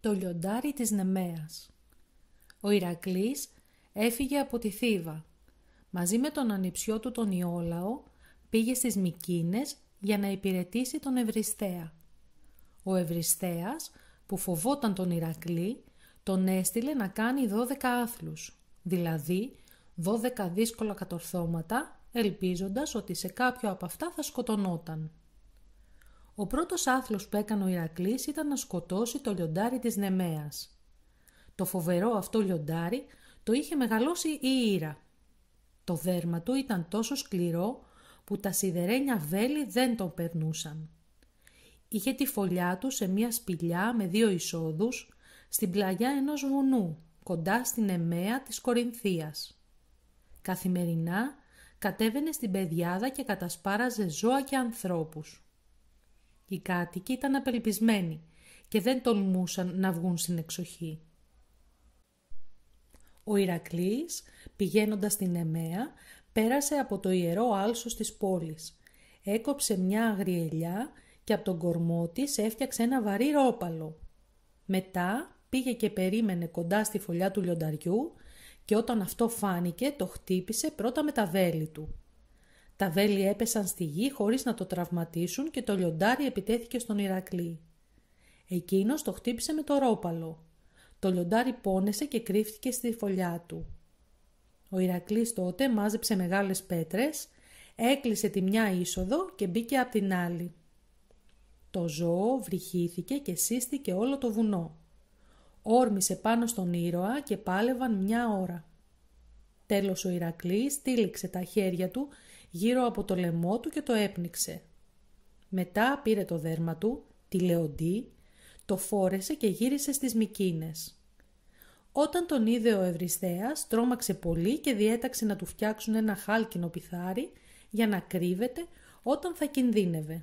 το λιοντάρι της Νεμέας. Ο Ηρακλής έφυγε από τη Θήβα. Μαζί με τον ανιψιό του τον Ιόλαο πήγε στις Μικίνες για να υπηρετήσει τον Ευριστέα. Ο Ευριστέας που φοβόταν τον Ηρακλή τον έστειλε να κάνει δώδεκα άθλους, δηλαδή δώδεκα δύσκολα κατορθώματα ελπίζοντας ότι σε κάποιο από αυτά θα σκοτωνόταν. Ο πρώτος άθλος που έκανε ο Ηρακλής ήταν να σκοτώσει το λιοντάρι της Νεμέας. Το φοβερό αυτό λιοντάρι το είχε μεγαλώσει η Ήρα. Το δέρμα του ήταν τόσο σκληρό που τα σιδερένια βέλη δεν τον περνούσαν. Είχε τη φωλιά του σε μια σπηλιά με δύο εισόδους στην πλαγιά ενός βουνού κοντά στην εμέα της Κορινθίας. Καθημερινά κατέβαινε στην πεδιάδα και κατασπάραζε ζώα και ανθρώπους. Οι κάτοικοι ήταν απελπισμένοι και δεν τολμούσαν να βγουν στην εξοχή. Ο Ηρακλής, πηγαίνοντας στην Εμέα, πέρασε από το ιερό άλσος της πόλης. Έκοψε μια αγριελιά και από τον κορμό της έφτιαξε ένα βαρύ ρόπαλο. Μετά πήγε και περίμενε κοντά στη φωλιά του λιονταριού και όταν αυτό φάνηκε το χτύπησε πρώτα με τα βέλη του. Τα βέλη έπεσαν στη γη χωρίς να το τραυματίσουν και το λιοντάρι επιτέθηκε στον Ηρακλή. Εκείνος το χτύπησε με το ρόπαλο. Το λιοντάρι πόνεσε και κρύφτηκε στη φωλιά του. Ο Ηρακλής τότε μάζεψε μεγάλες πέτρες, έκλεισε τη μια είσοδο και μπήκε απ' την άλλη. Το ζώο βρυχήθηκε και σύστηκε όλο το βουνό. Όρμησε πάνω στον ήρωα και πάλευαν μια ώρα. Τέλος ο Ηρακλής τύλιξε τα χέρια του γύρω από το λαιμό του και το έπνιξε. Μετά πήρε το δέρμα του, τη λεοντή, το φόρεσε και γύρισε στις Μικίνες. Όταν τον είδε ο Ευριστέας, τρόμαξε πολύ και διέταξε να του φτιάξουν ένα χάλκινο πιθάρι για να κρύβεται όταν θα κινδύνευε.